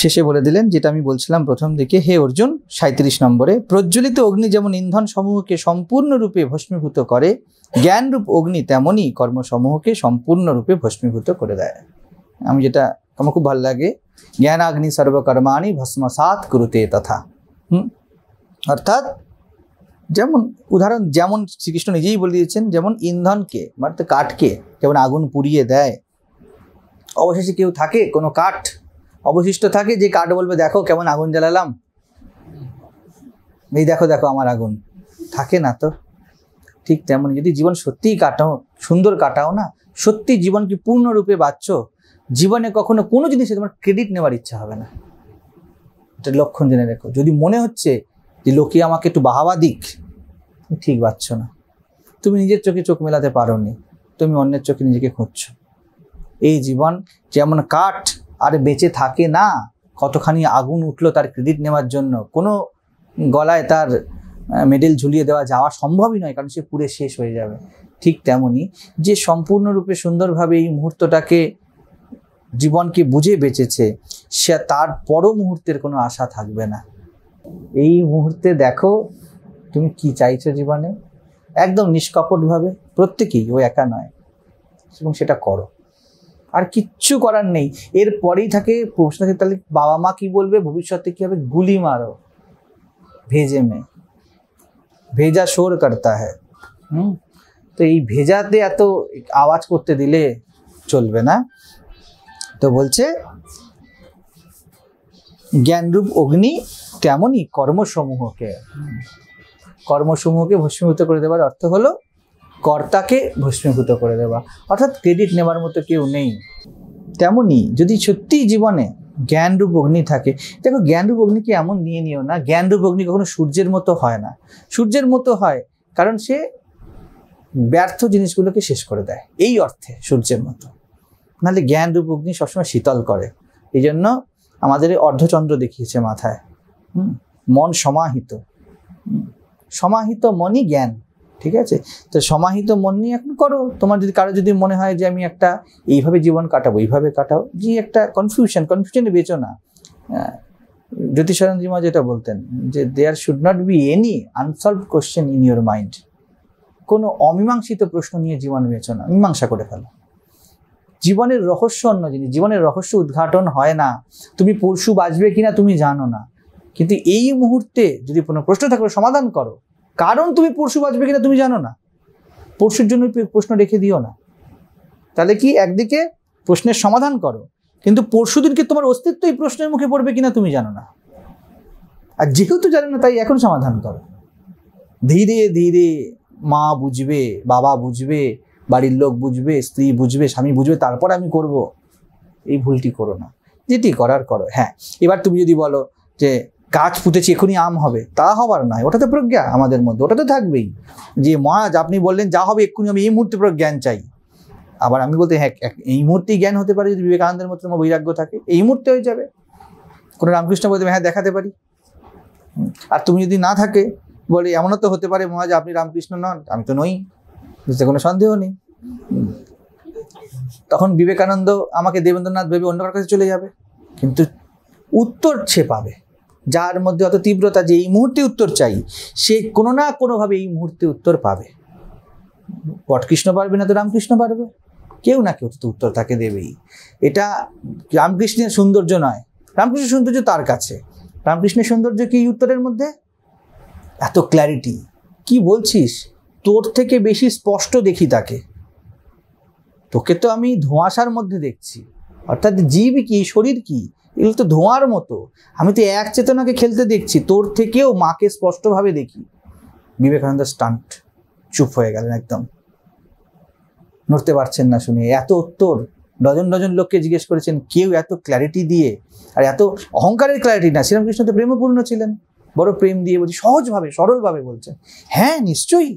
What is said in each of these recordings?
শেষে বলে দিলেন যেটা আমি বলছিলাম প্রথম দিকে হে অর্জুন সাঁত্রিশ নম্বরে প্রজ্বলিত অগ্নি যেমন ইন্ধন সমূহকে সম্পূর্ণরূপে ভস্মীভূত করে জ্ঞানরূপ অগ্নি তেমনই কর্মসমূহকে সম্পূর্ণরূপে ভস্মীভূত করে দেয় আমি যেটা আমার খুব ভালো লাগে জ্ঞানাগ্নি সর্বকর্মাণি ভস্মসাত কুরুতে তথা হুম অর্থাৎ যেমন উদাহরণ যেমন শ্রীকৃষ্ণ নিজেই বলে দিয়েছেন যেমন ইন্ধনকে মানে কাঠকে যেমন আগুন পুড়িয়ে দেয় অবশেষে কেউ থাকে কোনো কাঠ অবশিষ্ট থাকে যে কাঠ বলবে দেখো কেমন আগুন জ্বালালাম এই দেখো দেখো আমার আগুন থাকে না তো ঠিক তেমন যদি জীবন সত্যিই কাটাও সুন্দর কাটাও না সত্যি জীবন কি পূর্ণরূপে বাঁচছ জীবনে কখনো কোনো জিনিসে তোমার ক্রেডিট নেওয়ার ইচ্ছা হবে না এটা লক্ষণ জেনে রেখো যদি মনে হচ্ছে যে লোকে আমাকে একটু বাহাবা দিক ঠিক বাঁচছ না তুমি নিজের চোখে চোখ মেলাতে পারো তুমি অন্যের চোখে নিজেকে খুঁজছো এই জীবন যেমন কাঠ আর বেঁচে থাকে না কতখানি আগুন উঠলো তার ক্রেডিট নেওয়ার জন্য কোনো গলায় তার মেডেল ঝুলিয়ে দেওয়া যাওয়া সম্ভবই নয় কারণ সে পুরে শেষ হয়ে যাবে ঠিক তেমনই যে সম্পূর্ণরূপে সুন্দরভাবে এই মুহূর্তটাকে জীবনকে বুঝে বেঁচেছে সে তার পর মুহূর্তের কোনো আশা থাকবে না এই মুহূর্তে দেখো তুমি কি চাইছো জীবনে একদম নিষ্কপটভাবে প্রত্যেকেই ও একা নয় এবং সেটা করো আর কিচ্ছু করার নেই এর পরেই থাকে প্রশ্ন থাকে তাহলে বাবা মা কি বলবে ভবিষ্যতে কি হবে গুলি মারো ভেজে মেয়ে ভেজা শোর করতা হ্যাঁ হুম তো এই ভেজাতে এত আওয়াজ করতে দিলে চলবে না তো বলছে জ্ঞানরূপ অগ্নি তেমনই কর্মসমূহকে কর্মসমূহকে ভস্মীভূত করে দেওয়ার অর্থ হলো কর্তাকে ভস্মীভূত করে দেওয়া অর্থাৎ ক্রেডিট নেবার মতো কেউ নেই তেমনি যদি সত্যি জীবনে জ্ঞানরূপ অগ্নি থাকে দেখো জ্ঞানরূপ অগ্নিকে এমন নিয়ে নিও না জ্ঞানরূপ অগ্নি কখনো সূর্যের মতো হয় না সূর্যের মতো হয় কারণ সে ব্যর্থ জিনিসগুলোকে শেষ করে দেয় এই অর্থে সূর্যের মতো নাহলে জ্ঞানরূপ অগ্নি সবসময় শীতল করে এই জন্য আমাদের অর্ধচন্দ্র দেখিয়েছে মাথায় মন সমাহিত সমাহিত মনই জ্ঞান ঠিক আছে তো সমাহিত মন নিয়ে এখন করো তোমার যদি কারো যদি মনে হয় যে আমি একটা এইভাবে জীবন কাটাবো এইভাবে কাটাও যে একটা কনফিউশন কনফিউশনে বেচো না হ্যাঁ। জ্যোতিষানন্দজিমা যেটা বলতেন যে there should not be any unsolved question in your mind কোনো অমীমাংসিত প্রশ্ন নিয়ে জীবন বেচো না মীমাংসা করে ফেলো জীবনের রহস্য অন্য জিনিস জীবনের রহস্য উদ্ঘাটন হয় না তুমি পরশু বাঁচবে কিনা তুমি জানো না কিন্তু এই মুহূর্তে যদি কোনো প্রশ্ন থাকলে সমাধান করো কারণ তুমি পরশু বাঁচবে কিনা তুমি জানো না পরশুর জন্য প্রশ্ন রেখে দিও না তাহলে কি একদিকে প্রশ্নের সমাধান করো কিন্তু পরশু দিনকে তোমার অস্তিত্ব এই প্রশ্নের মুখে পড়বে কিনা তুমি জানো না আর যেহেতু জানো না তাই এখন সমাধান করো ধীরে ধীরে মা বুঝবে বাবা বুঝবে বাড়ির লোক বুঝবে স্ত্রী বুঝবে স্বামী বুঝবে তারপর আমি করব এই ভুলটি করো না যেটি করার করো হ্যাঁ এবার তুমি যদি বলো যে গাছ পুঁতেছি এখনই আম হবে তা হবার নয় ওটা তো প্রজ্ঞা আমাদের মধ্যে ওটা তো থাকবেই যে মহাজ আপনি বললেন যা হবে এক্ষুনি আমি এই মুহূর্তে জ্ঞান চাই আবার আমি বলতে হ্যাঁ এই মুহূর্তেই জ্ঞান হতে পারে যদি বিবেকানন্দের মধ্যে তোমার বৈরাগ্য থাকে এই মুহূর্তে হয়ে যাবে কোনো রামকৃষ্ণ বলতে হ্যাঁ দেখাতে পারি আর তুমি যদি না থাকে বলে এমনও তো হতে পারে মহাজ আপনি রামকৃষ্ণ নন আমি তো নই বুঝতে কোনো সন্দেহ নেই তখন বিবেকানন্দ আমাকে দেবেন্দ্রনাথ ভেবে অন্য কারোর কাছে চলে যাবে কিন্তু উত্তর সে পাবে যার মধ্যে অত তীব্রতা যে এই মুহূর্তে উত্তর চাই সে কোনো না কোনোভাবে এই মুহূর্তে উত্তর পাবে বটকৃষ্ণ পারবে না তো রামকৃষ্ণ পারবে কেউ না কেউ তো উত্তর তাকে দেবেই এটা রামকৃষ্ণের সৌন্দর্য নয় রামকৃষ্ণের সৌন্দর্য তার কাছে রামকৃষ্ণের সৌন্দর্য কি উত্তরের মধ্যে এত ক্ল্যারিটি কি বলছিস তোর থেকে বেশি স্পষ্ট দেখি তাকে তোকে তো আমি ধোঁয়াশার মধ্যে দেখছি অর্থাৎ জীব কি শরীর কি এগুলো তো ধোঁয়ার মতো আমি তো এক চেতনাকে খেলতে দেখছি তোর থেকেও মাকে স্পষ্টভাবে দেখি বিবেকানন্দ স্টান্ট চুপ হয়ে গেলেন একদম নড়তে পারছেন না শুনে এত উত্তর ডজন ডজন লোককে জিজ্ঞেস করেছেন কেউ এত ক্ল্যারিটি দিয়ে আর এত অহংকারের ক্ল্যারিটি না শ্রীরামকৃষ্ণ তো প্রেমপূর্ণ ছিলেন বড় প্রেম দিয়ে বলছি সহজভাবে সরলভাবে বলছেন হ্যাঁ নিশ্চয়ই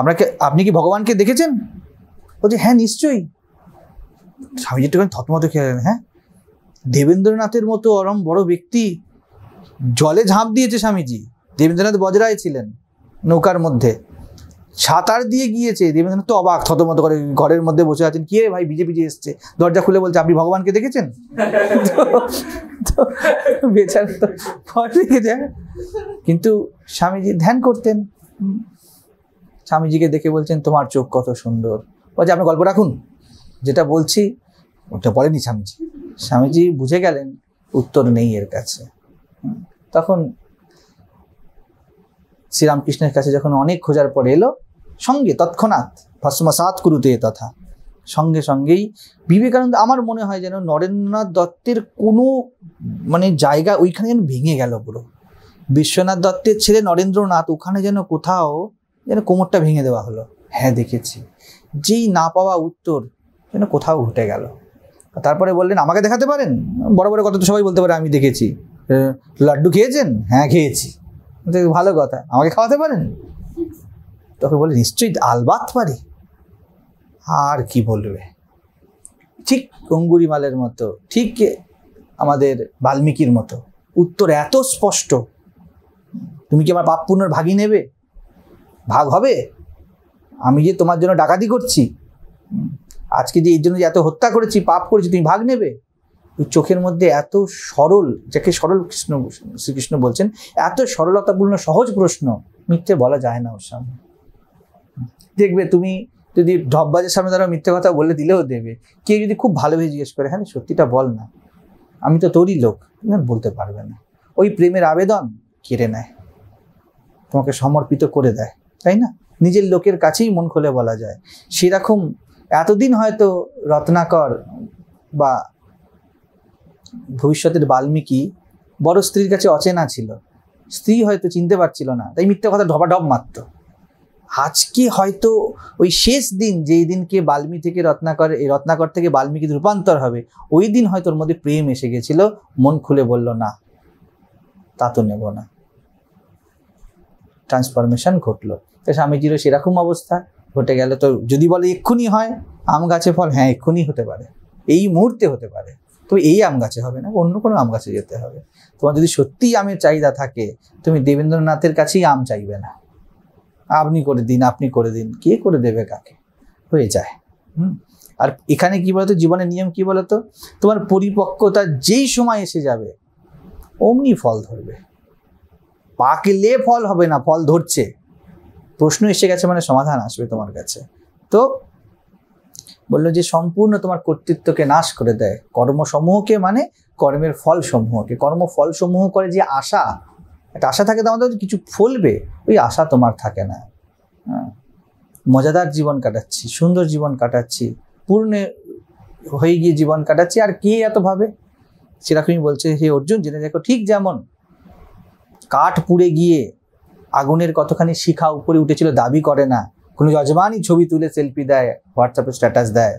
আমরা আপনি কি ভগবানকে দেখেছেন বলছি হ্যাঁ নিশ্চয়ই স্বামীজি একটুখানি থতমত খেয়ে হ্যাঁ দেবেন্দ্রনাথের মতো ওরম বড় ব্যক্তি জলে ঝাঁপ দিয়েছে স্বামীজি দেবেন্দ্রনাথ বজরায় ছিলেন নৌকার মধ্যে সাঁতার দিয়ে গিয়েছে দেবেন্দ্রনাথ তো অবাক থতমত করে ঘরের মধ্যে বসে আছেন কি ভাই বিজে বিজে এসছে দরজা খুলে বলছে আপনি ভগবানকে দেখেছেন বেচারা তো যায় কিন্তু স্বামীজি ধ্যান করতেন স্বামীজিকে দেখে বলছেন তোমার চোখ কত সুন্দর বলছে আপনি গল্প রাখুন যেটা বলছি ওটা বলেনি স্বামীজি স্বামীজি বুঝে গেলেন উত্তর নেই এর কাছে তখন শ্রীরামকৃষ্ণের কাছে যখন অনেক খোঁজার পরে এলো সঙ্গে তৎক্ষণাৎ ভস্মসাত কুরুতে তথা সঙ্গে সঙ্গেই বিবেকানন্দ আমার মনে হয় যেন নরেন্দ্রনাথ দত্তের কোনো মানে জায়গা ওইখানে যেন ভেঙে গেল পুরো বিশ্বনাথ দত্তের ছেলে নরেন্দ্রনাথ ওখানে যেন কোথাও যেন কোমরটা ভেঙে দেওয়া হলো হ্যাঁ দেখেছি যেই না পাওয়া উত্তর যেন কোথাও ঘটে গেল তারপরে বললেন আমাকে দেখাতে পারেন বড় বড় কথা তো সবাই বলতে পারে আমি দেখেছি লাড্ডু খেয়েছেন হ্যাঁ খেয়েছি ভালো কথা আমাকে খাওয়াতে পারেন তখন বলে নিশ্চয়ই আলবাত পারি আর কি বলবে ঠিক অঙ্গুরিমালের মতো ঠিক আমাদের বাল্মীকির মতো উত্তর এত স্পষ্ট তুমি কি আমার পাপ পুনর ভাগই নেবে ভাগ হবে আমি যে তোমার জন্য ডাকাতি করছি আজকে যে এর জন্য যে এত হত্যা করেছি পাপ করেছি তুমি ভাগ নেবে ওই চোখের মধ্যে এত সরল যাকে সরল কৃষ্ণ শ্রীকৃষ্ণ বলছেন এত সরলতাপূর্ণ সহজ প্রশ্ন মিথ্যে বলা যায় না ওর সামনে দেখবে তুমি যদি ঢপবাজের সামনে তারা মিথ্যে কথা বলে দিলেও দেবে কেউ যদি খুব ভালোভাবে জিজ্ঞেস করে হ্যাঁ সত্যিটা বল না আমি তো তোরই লোক বলতে পারবে না ওই প্রেমের আবেদন কেড়ে নেয় তোমাকে সমর্পিত করে দেয় তাই না নিজের লোকের কাছেই মন খুলে বলা যায় সেরকম এতদিন হয়তো রত্নাকর বা ভবিষ্যতের বাল্মীকি বড় স্ত্রীর কাছে অচেনা ছিল স্ত্রী হয়তো চিনতে পারছিল না তাই মিথ্যে কথা ঢপাঢপ মাত্র আজকে হয়তো ওই শেষ দিন যেই দিনকে বাল্মী থেকে রত্নাকর এই রত্নাকর থেকে বাল্মীকি রূপান্তর হবে ওই দিন হয়তো ওর মধ্যে প্রেম এসে গেছিল মন খুলে বলল না তা তো নেব না ট্রান্সফরমেশন ঘটলো তাই স্বামীজিরও সেরকম অবস্থা ঘটে গেল তো যদি বলে এক্ষুনি হয় আম গাছে ফল হ্যাঁ এক্ষুনি হতে পারে এই মুহূর্তে হতে পারে তো এই আম গাছে হবে না অন্য কোনো আম গাছে যেতে হবে তোমার যদি সত্যিই আমের চাহিদা থাকে তুমি দেবেন্দ্রনাথের কাছেই আম চাইবে না আপনি করে দিন আপনি করে দিন কে করে দেবে কাকে হয়ে যায় হুম আর এখানে কি বলতো জীবনের নিয়ম কি বলতো তোমার পরিপক্কতা যেই সময় এসে যাবে অমনি ফল ধরবে পাকলে ফল হবে না ফল ধরছে প্রশ্ন এসে গেছে মানে সমাধান আসবে তোমার কাছে তো বললো যে সম্পূর্ণ তোমার কর্তৃত্বকে নাশ করে দেয় কর্মসমূহকে মানে কর্মের ফলসমূহকে কর্মফলসমূহ করে যে আশা একটা আশা থাকে তো আমাদের কিছু ফলবে ওই আশা তোমার থাকে না হ্যাঁ। মজাদার জীবন কাটাচ্ছি সুন্দর জীবন কাটাচ্ছি পূর্ণে হয়ে গিয়ে জীবন কাটাচ্ছি আর কে এত ভাবে সেরকমই বলছে হে অর্জুন জেনে দেখো ঠিক যেমন কাঠ পুড়ে গিয়ে আগুনের কতখানি শিখা উপরে উঠেছিল দাবি করে না কোনো যজমানই ছবি তুলে সেলফি দেয় হোয়াটসঅ্যাপে স্ট্যাটাস দেয়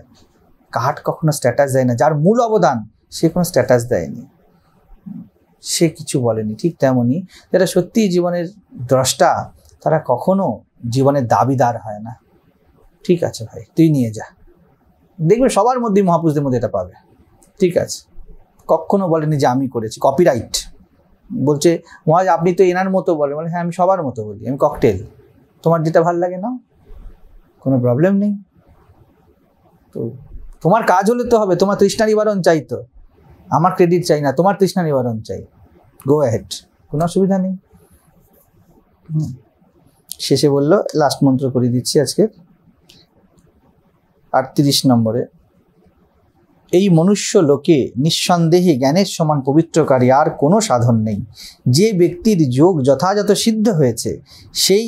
কাহাট কখনো স্ট্যাটাস দেয় না যার মূল অবদান সে কোনো স্ট্যাটাস দেয়নি সে কিছু বলেনি ঠিক তেমনই যারা সত্যিই জীবনের দ্রষ্টা তারা কখনো জীবনের দাবিদার হয় না ঠিক আছে ভাই তুই নিয়ে যা দেখবে সবার মধ্যেই মহাপুরুষদের মধ্যে এটা পাবে ঠিক আছে কখনো বলেনি যে আমি করেছি কপিরাইট বলছে মহাজ আপনি তো এনার মতো বলেন বলে হ্যাঁ আমি সবার মতো বলি আমি ককটেল তোমার যেটা ভাল লাগে না কোনো প্রবলেম নেই তো তোমার কাজ হলে তো হবে তোমার তৃষ্ণা নিবারণ চাই তো আমার ক্রেডিট চাই না তোমার তৃষ্ণা নিবারণ চাই গো অ্যাহেড কোনো অসুবিধা নেই শেষে বললো লাস্ট মন্ত্র করে দিচ্ছি আজকে আটত্রিশ নম্বরে এই মনুষ্য লোকে নিঃসন্দেহে জ্ঞানের সমান পবিত্রকারী আর কোনো সাধন নেই যে ব্যক্তির যোগ যথাযথ সিদ্ধ হয়েছে সেই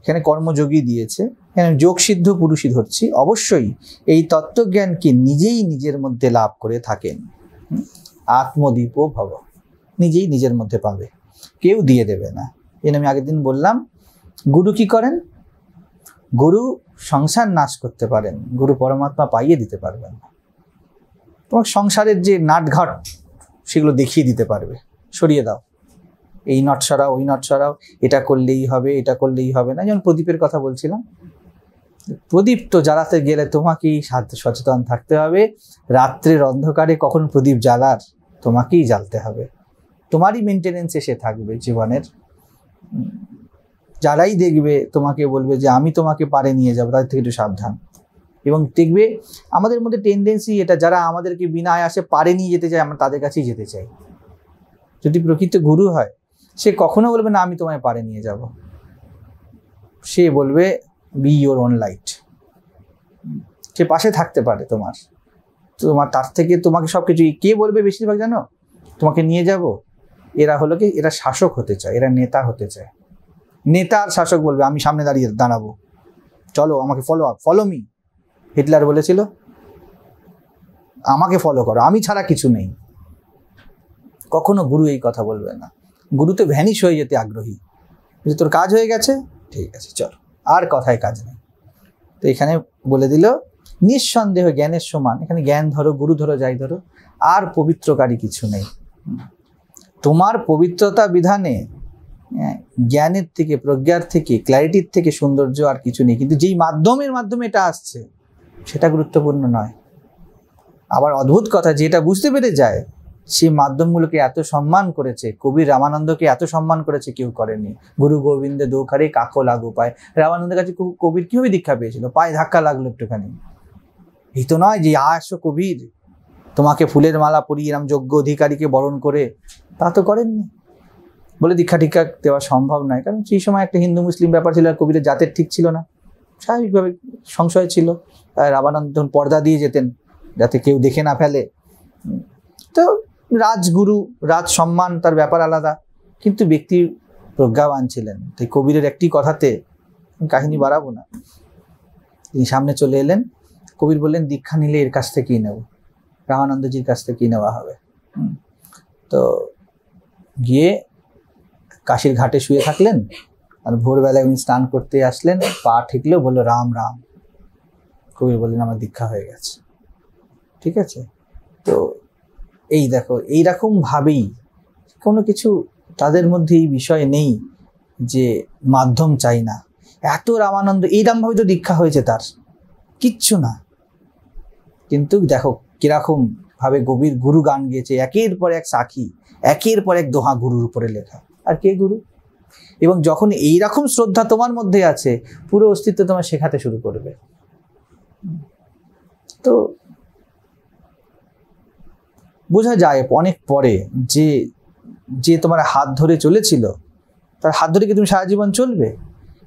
এখানে কর্মযোগী দিয়েছে এখানে যোগ সিদ্ধ পুরুষই ধরছি অবশ্যই এই তত্ত্বজ্ঞানকে নিজেই নিজের মধ্যে লাভ করে থাকেন আত্মদীপ ভব নিজেই নিজের মধ্যে পাবে কেউ দিয়ে দেবে না এনে আমি আগের দিন বললাম গুরু কি করেন গুরু সংসার নাশ করতে পারেন গুরু পরমাত্মা পাইয়ে দিতে পারবেন না এবং সংসারের যে নাটঘাট সেগুলো দেখিয়ে দিতে পারবে সরিয়ে দাও এই নট সরাও ওই নট সরাও এটা করলেই হবে এটা করলেই হবে না যেমন প্রদীপের কথা বলছিলাম প্রদীপ তো জ্বালাতে গেলে তোমাকেই সচেতন থাকতে হবে রাত্রের অন্ধকারে কখন প্রদীপ জ্বালার তোমাকেই জ্বালতে হবে তোমারই মেনটেনেন্স এসে থাকবে জীবনের যারাই দেখবে তোমাকে বলবে যে আমি তোমাকে পারে নিয়ে যাবো তাদের থেকে একটু সাবধান এবং দেখবে আমাদের মধ্যে টেন্ডেন্সি এটা যারা আমাদেরকে বিনা আসে পারে নিয়ে যেতে চায় আমরা তাদের কাছেই যেতে চাই যদি প্রকৃত গুরু হয় সে কখনো বলবে না আমি তোমায় পারে নিয়ে যাব সে বলবে বি ইউর ওন লাইট সে পাশে থাকতে পারে তোমার তোমার তার থেকে তোমাকে সব কিছু কে বলবে বেশিরভাগ জানো তোমাকে নিয়ে যাব এরা হলো কি এরা শাসক হতে চায় এরা নেতা হতে চায় নেতা আর শাসক বলবে আমি সামনে দাঁড়িয়ে দাঁড়াবো চলো আমাকে follow up follow me Hitler বলেছিল আমাকে ফলো করো আমি ছাড়া কিছু নেই কখনো গুরু এই কথা বলবে না গুরু তো ভ্যানিশ হয়ে যেতে আগ্রহী যে তোর কাজ হয়ে গেছে ঠিক আছে চলো আর কথায় কাজ নেই তো এখানে বলে দিল নিঃসন্দেহ জ্ঞানের সমান এখানে জ্ঞান ধরো গুরু ধরো যাই ধরো আর পবিত্রকারী কিছু নেই তোমার পবিত্রতা বিধানে হ্যাঁ, জ্ঞানের থেকে প্রজ্ঞার থেকে ক্ল্যারিটির থেকে সৌন্দর্য আর কিছু নেই কিন্তু যেই মাধ্যমের মাধ্যমে এটা আসছে সেটা গুরুত্বপূর্ণ নয় আবার অদ্ভুত কথা যেটা বুঝতে পেরে যায় সেই মাধ্যমগুলোকে এত সম্মান করেছে কবি রামানন্দকে এত সম্মান করেছে কেউ করেনি গুরু গোবিন্দে দোকারে কাকো লাগু পায় রামানন্দের কাছে কবির কীভাবে দীক্ষা পেয়েছিল পায়ে ধাক্কা লাগলো একটুখানি এই তো নয় যে আসো কবির তোমাকে ফুলের মালা পরিয়ে এরম যোগ্য অধিকারীকে বরণ করে তা তো করেননি বলে দীক্ষা টিক্ষা দেওয়া সম্ভব নয় কারণ সেই সময় একটা হিন্দু মুসলিম ব্যাপার ছিল আর কবিরের জাতের ঠিক ছিল না স্বাভাবিকভাবে সংশয় ছিল রামানন্দন পর্দা দিয়ে যেতেন যাতে কেউ দেখে না ফেলে তো রাজগুরু রাজ সম্মান তার ব্যাপার আলাদা কিন্তু ব্যক্তি প্রজ্ঞাবান ছিলেন তাই কবিরের একটি কথাতে কাহিনী বাড়াবো না তিনি সামনে চলে এলেন কবির বললেন দীক্ষা নিলে এর কাছ থেকেই নেব রামানন্দজির কাছ থেকেই নেওয়া হবে তো গিয়ে কাশির ঘাটে শুয়ে থাকলেন আর ভোরবেলায় উনি স্নান করতে আসলেন পা ঠেকলেও বললো রাম রাম কবি বললেন আমার দীক্ষা হয়ে গেছে ঠিক আছে তো এই দেখো এইরকমভাবেই কোনো কিছু তাদের মধ্যে এই বিষয় নেই যে মাধ্যম চাই না এত রামানন্দ ভাবে তো দীক্ষা হয়েছে তার কিচ্ছু না কিন্তু দেখো কিরকম ভাবে গভীর গুরু গান গিয়েছে একের পর এক সাখি একের পর এক দোহা গুরুর উপরে লেখা আর কে গুরু এবং যখন এইরকম শ্রদ্ধা তোমার মধ্যে আছে পুরো অস্তিত্ব তোমার শেখাতে শুরু করবে তো বোঝা যায় অনেক পরে যে যে তোমার হাত ধরে চলেছিল তার হাত ধরে কি তুমি সারা জীবন চলবে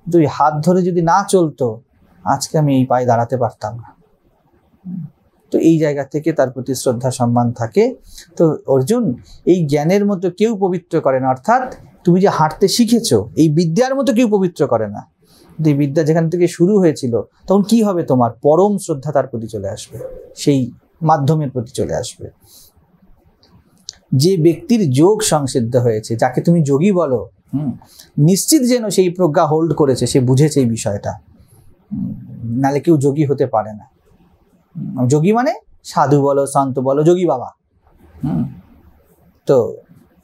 কিন্তু হাত ধরে যদি না চলতো আজকে আমি এই পায়ে দাঁড়াতে পারতাম না তো এই জায়গা থেকে তার প্রতি শ্রদ্ধা সম্মান থাকে তো অর্জুন এই জ্ঞানের মতো কেউ পবিত্র করে না অর্থাৎ তুমি যে হাঁটতে শিখেছো এই বিদ্যার মতো কেউ পবিত্র করে না বিদ্যা যেখান থেকে শুরু হয়েছিল তখন কি হবে তোমার পরম শ্রদ্ধা তার প্রতি চলে আসবে সেই মাধ্যমের প্রতি চলে আসবে যে ব্যক্তির যোগ সংসিদ্ধ হয়েছে যাকে তুমি যোগী বলো নিশ্চিত যেন সেই প্রজ্ঞা হোল্ড করেছে সে বুঝেছে এই বিষয়টা নালে কেউ যোগী হতে পারে না যোগী মানে সাধু বলো সন্ত বলো যোগী বাবা তো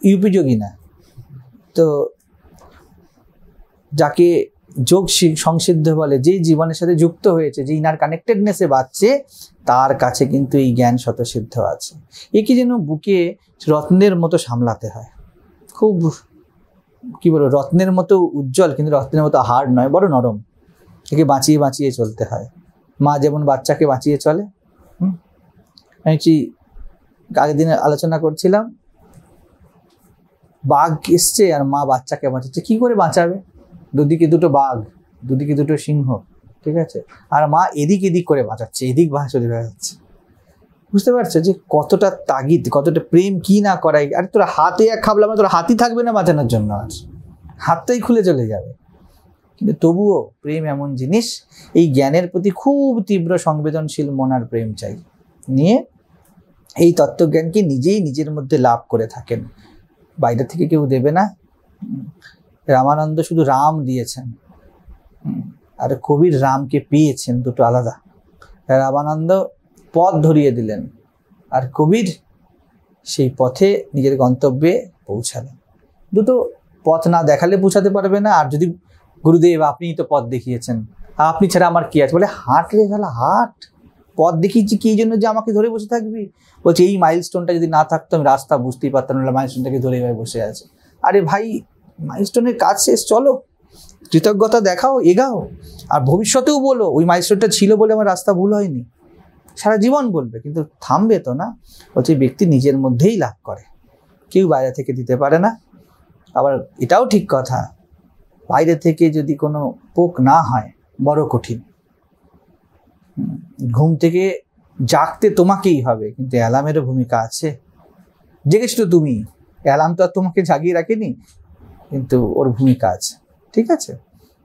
ইউপি যোগী না তো যাকে যোগ সংসিদ্ধ বলে যেই জীবনের সাথে যুক্ত হয়েছে যে ইনার কানেক্টেডনেসে বাঁচছে তার কাছে কিন্তু এই জ্ঞান শতসিদ্ধ আছে একে যেন বুকে রত্নের মতো সামলাতে হয় খুব কি বলবো রত্নের মতো উজ্জ্বল কিন্তু রত্নের মতো হাড় নয় বড় নরম একে বাঁচিয়ে বাঁচিয়ে চলতে হয় মা যেমন বাচ্চাকে বাঁচিয়ে চলে আমি আগের দিনে আলোচনা করছিলাম বাঘ এসছে আর মা বাচ্চাকে বাঁচাচ্ছে কি করে বাঁচাবে দুদিকে দুটো বাঘ দুদিকে দুটো সিংহ ঠিক আছে আর মা এদিক এদিক করে বাঁচাচ্ছে এদিক বাঁ চলে বুঝতে পারছো যে কতটা তাগিদ কতটা প্রেম কি না করাই আর তোর হাতে এক খাবলা মানে তোর হাতই থাকবে না বাঁচানোর জন্য আর হাতটাই খুলে চলে যাবে কিন্তু তবুও প্রেম এমন জিনিস এই জ্ঞানের প্রতি খুব তীব্র সংবেদনশীল মনার প্রেম চাই নিয়ে এই তত্ত্বজ্ঞানকে নিজেই নিজের মধ্যে লাভ করে থাকেন বাইরে থেকে কেউ দেবে না রামানন্দ শুধু রাম দিয়েছেন আর কবির রামকে পেয়েছেন দুটো আলাদা রামানন্দ পথ ধরিয়ে দিলেন আর কবির সেই পথে নিজের গন্তব্যে পৌঁছালেন দুটো পথ না দেখালে পৌঁছাতে পারবে না আর যদি গুরুদেব আপনি তো পথ দেখিয়েছেন আপনি ছাড়া আমার কি আছে বলে হাঁটলে তাহলে হাট পথ দেখিয়েছি কি জন্য যে আমাকে ধরে বসে থাকবি বলছে এই মাইলস্টোনটা যদি না থাকতো আমি রাস্তা বুঝতেই পারতাম না মাইলস্টোনটাকে ধরে বসে আছে আরে ভাই মাইলস্টোনের কাজ শেষ চলো কৃতজ্ঞতা দেখাও এগাও আর ভবিষ্যতেও বলো ওই মাইলস্টোনটা ছিল বলে আমার রাস্তা ভুল হয়নি সারা জীবন বলবে কিন্তু থামবে তো না বলছে ব্যক্তি নিজের মধ্যেই লাভ করে কেউ বাইরে থেকে দিতে পারে না আবার এটাও ঠিক কথা বাইরে থেকে যদি কোনো পোক না হয় বড় কঠিন ঘুম থেকে জাগতে তোমাকেই হবে কিন্তু অ্যালার্মেরও ভূমিকা আছে জেগেছ তো তুমি অ্যালার্ম তো আর তোমাকে জাগিয়ে রাখেনি কিন্তু ওর ভূমিকা আছে ঠিক আছে